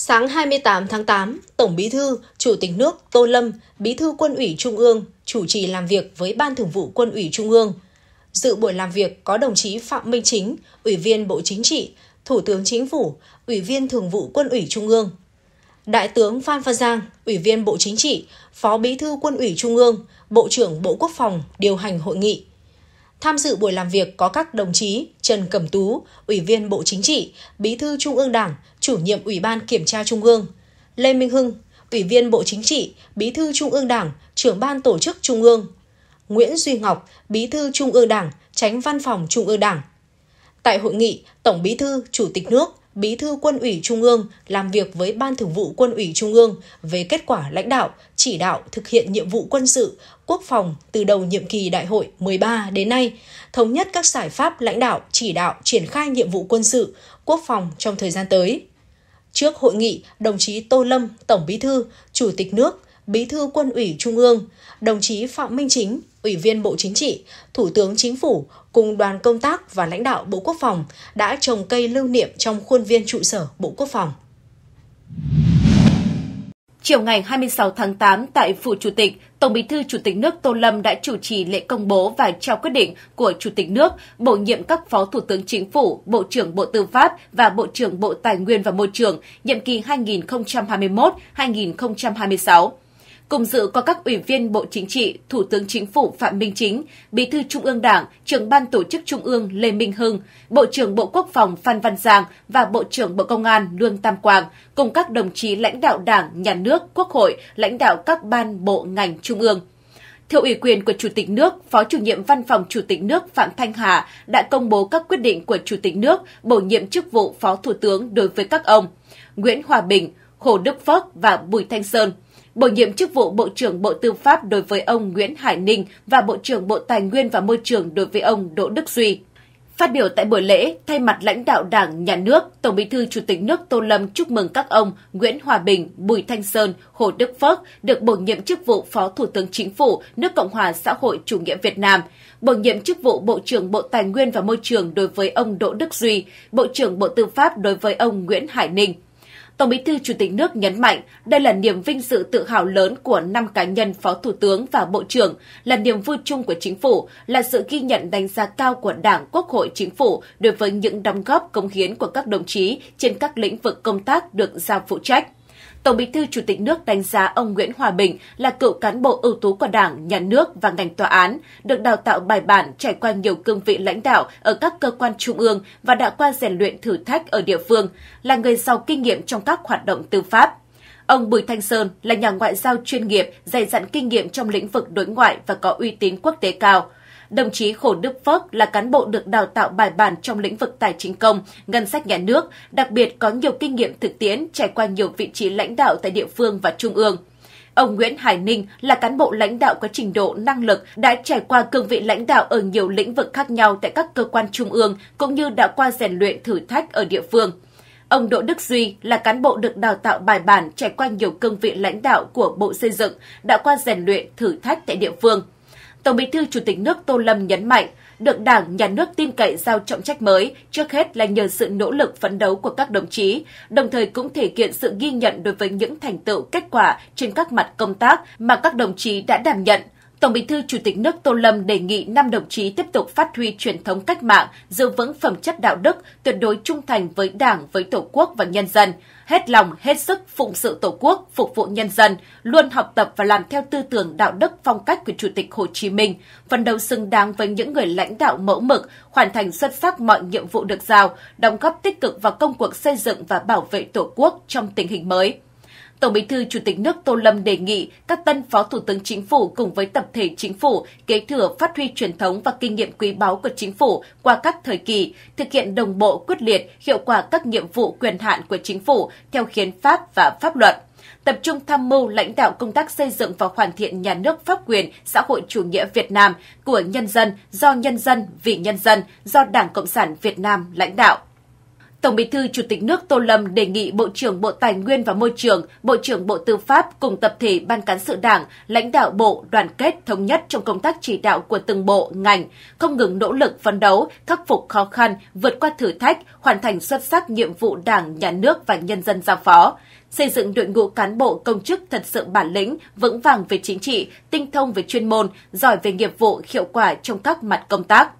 Sáng 28 tháng 8, Tổng Bí thư, Chủ tịch nước Tô Lâm, Bí thư Quân ủy Trung ương chủ trì làm việc với Ban Thường vụ Quân ủy Trung ương. Dự buổi làm việc có đồng chí Phạm Minh Chính, Ủy viên Bộ Chính trị, Thủ tướng Chính phủ, Ủy viên Thường vụ Quân ủy Trung ương. Đại tướng Phan Văn Giang, Ủy viên Bộ Chính trị, Phó Bí thư Quân ủy Trung ương, Bộ trưởng Bộ Quốc phòng điều hành hội nghị. Tham dự buổi làm việc có các đồng chí Trần Cẩm Tú, Ủy viên Bộ Chính trị, Bí thư Trung ương Đảng, Chủ nhiệm Ủy ban Kiểm tra Trung ương, Lê Minh Hưng, Ủy viên Bộ Chính trị, Bí thư Trung ương Đảng, Trưởng ban Tổ chức Trung ương, Nguyễn Duy Ngọc, Bí thư Trung ương Đảng, Tránh Văn phòng Trung ương Đảng. Tại hội nghị, Tổng Bí thư, Chủ tịch nước, Bí thư Quân ủy Trung ương làm việc với Ban Thường vụ Quân ủy Trung ương về kết quả lãnh đạo, chỉ đạo thực hiện nhiệm vụ quân sự, quốc phòng từ đầu nhiệm kỳ Đại hội 13 đến nay, thống nhất các giải pháp lãnh đạo, chỉ đạo triển khai nhiệm vụ quân sự, quốc phòng trong thời gian tới. Trước hội nghị, đồng chí Tô Lâm, Tổng Bí thư, Chủ tịch nước Bí thư Quân ủy Trung ương, đồng chí Phạm Minh Chính, Ủy viên Bộ Chính trị, Thủ tướng Chính phủ cùng đoàn công tác và lãnh đạo Bộ Quốc phòng đã trồng cây lưu niệm trong khuôn viên trụ sở Bộ Quốc phòng. Chiều ngày 26 tháng 8 tại Phủ Chủ tịch, Tổng Bí thư Chủ tịch nước Tô Lâm đã chủ trì lễ công bố và trao quyết định của Chủ tịch nước bổ nhiệm các Phó Thủ tướng Chính phủ, Bộ trưởng Bộ Tư pháp và Bộ trưởng Bộ Tài nguyên và Môi trường nhiệm kỳ 2021-2026. Cùng dự có các ủy viên Bộ Chính trị, Thủ tướng Chính phủ Phạm Minh Chính, Bí thư Trung ương Đảng, trưởng ban tổ chức Trung ương Lê Minh Hưng, Bộ trưởng Bộ Quốc phòng Phan Văn Giang và Bộ trưởng Bộ Công an Lương Tam Quang, cùng các đồng chí lãnh đạo Đảng, Nhà nước, Quốc hội, lãnh đạo các ban bộ ngành Trung ương. Theo ủy quyền của Chủ tịch nước, Phó chủ nhiệm Văn phòng Chủ tịch nước Phạm Thanh Hà đã công bố các quyết định của Chủ tịch nước bổ nhiệm chức vụ Phó Thủ tướng đối với các ông Nguyễn Hòa Bình, Hồ Đức Phước và Bùi Thanh Sơn – bổ nhiệm chức vụ Bộ trưởng Bộ Tư pháp đối với ông Nguyễn Hải Ninh và Bộ trưởng Bộ Tài nguyên và Môi trường đối với ông Đỗ Đức Duy. Phát biểu tại buổi lễ, thay mặt lãnh đạo Đảng, Nhà nước, Tổng Bí thư Chủ tịch nước Tô Lâm chúc mừng các ông Nguyễn Hòa Bình, Bùi Thanh Sơn, Hồ Đức Phước được bổ nhiệm chức vụ Phó Thủ tướng Chính phủ nước Cộng hòa xã hội chủ nghĩa Việt Nam, bổ nhiệm chức vụ Bộ trưởng Bộ Tài nguyên và Môi trường đối với ông Đỗ Đức Duy, Bộ trưởng Bộ Tư pháp đối với ông Nguyễn Hải Ninh. Tổng Bí thư Chủ tịch nước nhấn mạnh đây là niềm vinh dự tự hào lớn của năm cá nhân Phó Thủ tướng và Bộ trưởng, là niềm vui chung của chính phủ, là sự ghi nhận đánh giá cao của Đảng, Quốc hội, chính phủ đối với những đóng góp công hiến của các đồng chí trên các lĩnh vực công tác được giao phụ trách. Tổng Bí thư Chủ tịch nước đánh giá ông Nguyễn Hòa Bình là cựu cán bộ ưu tú của Đảng, Nhà nước và ngành tòa án, được đào tạo bài bản trải qua nhiều cương vị lãnh đạo ở các cơ quan trung ương và đã qua rèn luyện thử thách ở địa phương, là người giàu kinh nghiệm trong các hoạt động tư pháp. Ông Bùi Thanh Sơn là nhà ngoại giao chuyên nghiệp, dày dặn kinh nghiệm trong lĩnh vực đối ngoại và có uy tín quốc tế cao – Đồng chí Khổ Đức Phước là cán bộ được đào tạo bài bản trong lĩnh vực tài chính công, ngân sách nhà nước, đặc biệt có nhiều kinh nghiệm thực tiễn trải qua nhiều vị trí lãnh đạo tại địa phương và trung ương. Ông Nguyễn Hải Ninh là cán bộ lãnh đạo có trình độ năng lực, đã trải qua cương vị lãnh đạo ở nhiều lĩnh vực khác nhau tại các cơ quan trung ương cũng như đã qua rèn luyện thử thách ở địa phương. Ông Đỗ Đức Duy là cán bộ được đào tạo bài bản trải qua nhiều cương vị lãnh đạo của Bộ Xây dựng, đã qua rèn luyện thử thách tại địa phương. Tổng Bí thư Chủ tịch nước Tô Lâm nhấn mạnh, được Đảng, Nhà nước tin cậy giao trọng trách mới, trước hết là nhờ sự nỗ lực phấn đấu của các đồng chí, đồng thời cũng thể hiện sự ghi nhận đối với những thành tựu kết quả trên các mặt công tác mà các đồng chí đã đảm nhận – Tổng Bí thư Chủ tịch nước Tô Lâm đề nghị năm đồng chí tiếp tục phát huy truyền thống cách mạng, giữ vững phẩm chất đạo đức, tuyệt đối trung thành với Đảng, với Tổ quốc và nhân dân, hết lòng, hết sức phụng sự Tổ quốc, phục vụ nhân dân, luôn học tập và làm theo tư tưởng đạo đức phong cách của Chủ tịch Hồ Chí Minh, phấn đấu xứng đáng với những người lãnh đạo mẫu mực, hoàn thành xuất sắc mọi nhiệm vụ được giao, đóng góp tích cực vào công cuộc xây dựng và bảo vệ Tổ quốc trong tình hình mới. Tổng Bí thư Chủ tịch nước Tô Lâm đề nghị các tân Phó Thủ tướng Chính phủ cùng với tập thể Chính phủ kế thừa phát huy truyền thống và kinh nghiệm quý báu của Chính phủ qua các thời kỳ, thực hiện đồng bộ quyết liệt hiệu quả các nhiệm vụ quyền hạn của Chính phủ theo hiến pháp và pháp luật tập trung tham mưu lãnh đạo công tác xây dựng và hoàn thiện nhà nước pháp quyền xã hội chủ nghĩa Việt Nam của nhân dân, do nhân dân, vì nhân dân, do Đảng Cộng sản Việt Nam lãnh đạo Tổng Bí thư Chủ tịch nước Tô Lâm đề nghị Bộ trưởng Bộ Tài nguyên và Môi trường, Bộ trưởng Bộ Tư pháp cùng tập thể Ban cán sự Đảng, lãnh đạo Bộ đoàn kết thống nhất trong công tác chỉ đạo của từng bộ, ngành, không ngừng nỗ lực phấn đấu, khắc phục khó khăn, vượt qua thử thách, hoàn thành xuất sắc nhiệm vụ Đảng, Nhà nước và nhân dân giao phó xây dựng đội ngũ cán bộ công chức thật sự bản lĩnh, vững vàng về chính trị, tinh thông về chuyên môn, giỏi về nghiệp vụ, hiệu quả trong các mặt công tác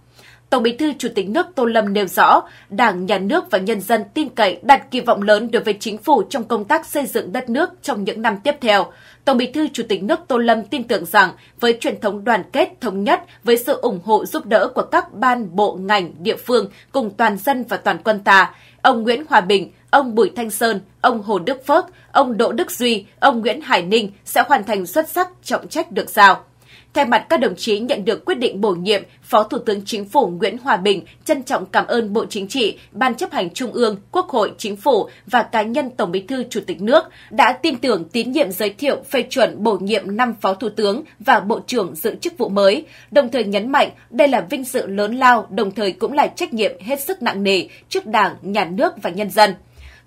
Tổng Bí thư Chủ tịch nước Tô Lâm nêu rõ, Đảng, Nhà nước và nhân dân tin cậy đặt kỳ vọng lớn đối với chính phủ trong công tác xây dựng đất nước trong những năm tiếp theo. Tổng Bí thư Chủ tịch nước Tô Lâm tin tưởng rằng với truyền thống đoàn kết thống nhất, với sự ủng hộ giúp đỡ của các ban bộ ngành địa phương cùng toàn dân và toàn quân ta, ông Nguyễn Hòa Bình, ông Bùi Thanh Sơn, ông Hồ Đức Phước, ông Đỗ Đức Duy, ông Nguyễn Hải Ninh sẽ hoàn thành xuất sắc trọng trách được giao. Thay mặt các đồng chí nhận được quyết định bổ nhiệm, Phó Thủ tướng Chính phủ Nguyễn Hòa Bình trân trọng cảm ơn Bộ Chính trị, Ban chấp hành Trung ương, Quốc hội, Chính phủ và cá nhân Tổng Bí thư Chủ tịch nước đã tin tưởng tín nhiệm giới thiệu phê chuẩn bổ nhiệm năm Phó Thủ tướng và Bộ trưởng giữ chức vụ mới, đồng thời nhấn mạnh đây là vinh dự lớn lao, đồng thời cũng là trách nhiệm hết sức nặng nề trước Đảng, Nhà nước và nhân dân.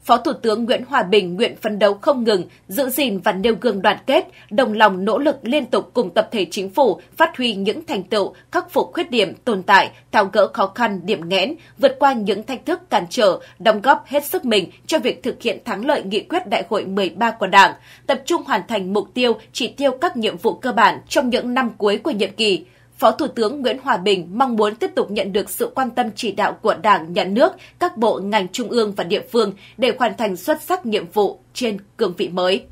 Phó Thủ tướng Nguyễn Hòa Bình nguyện phấn đấu không ngừng, giữ gìn và nêu gương đoàn kết, đồng lòng nỗ lực liên tục cùng tập thể chính phủ phát huy những thành tựu, khắc phục khuyết điểm tồn tại, tháo gỡ khó khăn, điểm nghẽn, vượt qua những thách thức cản trở, đóng góp hết sức mình cho việc thực hiện thắng lợi nghị quyết Đại hội 13 của Đảng, tập trung hoàn thành mục tiêu, chỉ tiêu các nhiệm vụ cơ bản trong những năm cuối của nhiệm kỳ. Phó Thủ tướng Nguyễn Hòa Bình mong muốn tiếp tục nhận được sự quan tâm chỉ đạo của Đảng, Nhà nước, các bộ ngành trung ương và địa phương để hoàn thành xuất sắc nhiệm vụ trên cương vị mới.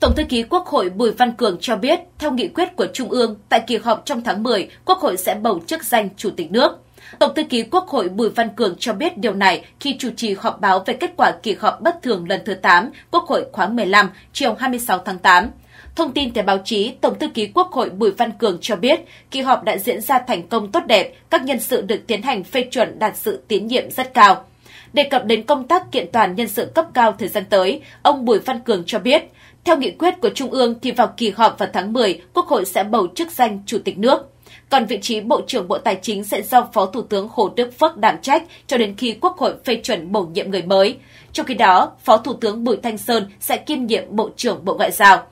Tổng thư ký Quốc hội Bùi Văn Cường cho biết, theo nghị quyết của Trung ương, tại kỳ họp trong tháng 10, Quốc hội sẽ bầu chức danh Chủ tịch nước. Tổng thư ký Quốc hội Bùi Văn Cường cho biết điều này khi chủ trì họp báo về kết quả kỳ họp bất thường lần thứ 8 Quốc hội khóa 15 chiều 26 tháng 8. Thông tin từ báo chí, Tổng thư ký Quốc hội Bùi Văn Cường cho biết, kỳ họp đã diễn ra thành công tốt đẹp, các nhân sự được tiến hành phê chuẩn đạt sự tín nhiệm rất cao. Đề cập đến công tác kiện toàn nhân sự cấp cao thời gian tới, ông Bùi Văn Cường cho biết, theo nghị quyết của Trung ương thì vào kỳ họp vào tháng 10, Quốc hội sẽ bầu chức danh Chủ tịch nước. Còn vị trí Bộ trưởng Bộ Tài chính sẽ do Phó Thủ tướng Hồ Đức Phước đảm trách cho đến khi Quốc hội phê chuẩn bổ nhiệm người mới. Trong khi đó, Phó Thủ tướng Bùi Thanh Sơn sẽ kiêm nhiệm Bộ trưởng Bộ Ngoại giao.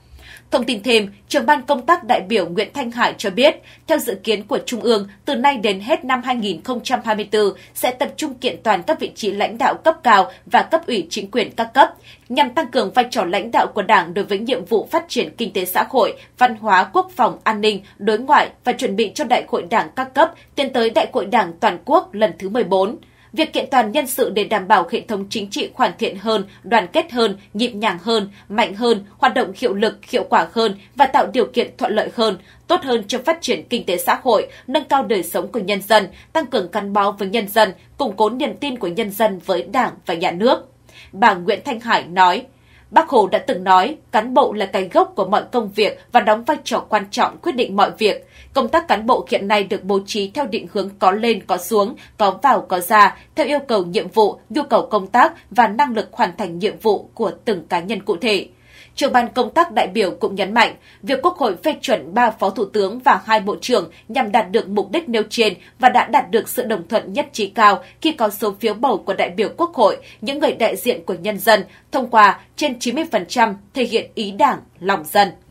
Thông tin thêm, trưởng ban công tác đại biểu Nguyễn Thanh Hải cho biết, theo dự kiến của Trung ương, từ nay đến hết năm 2024 sẽ tập trung kiện toàn các vị trí lãnh đạo cấp cao và cấp ủy chính quyền các cấp, nhằm tăng cường vai trò lãnh đạo của Đảng đối với nhiệm vụ phát triển kinh tế xã hội, văn hóa, quốc phòng, an ninh, đối ngoại và chuẩn bị cho Đại hội Đảng các cấp tiến tới Đại hội Đảng toàn quốc lần thứ 14. Việc kiện toàn nhân sự để đảm bảo hệ thống chính trị hoàn thiện hơn, đoàn kết hơn, nhịp nhàng hơn, mạnh hơn, hoạt động hiệu lực, hiệu quả hơn và tạo điều kiện thuận lợi hơn, tốt hơn cho phát triển kinh tế xã hội, nâng cao đời sống của nhân dân, tăng cường gắn bó với nhân dân, củng cố niềm tin của nhân dân với Đảng và nhà nước. Bà Nguyễn Thanh Hải nói, Bác Hồ đã từng nói, cán bộ là cái gốc của mọi công việc và đóng vai trò quan trọng quyết định mọi việc. Công tác cán bộ hiện nay được bố trí theo định hướng có lên có xuống, có vào có ra, theo yêu cầu nhiệm vụ, nhu cầu công tác và năng lực hoàn thành nhiệm vụ của từng cá nhân cụ thể trưởng ban công tác đại biểu cũng nhấn mạnh, việc Quốc hội phê chuẩn ba phó thủ tướng và hai bộ trưởng nhằm đạt được mục đích nêu trên và đã đạt được sự đồng thuận nhất trí cao khi có số phiếu bầu của đại biểu Quốc hội, những người đại diện của nhân dân thông qua trên 90% thể hiện ý Đảng, lòng dân.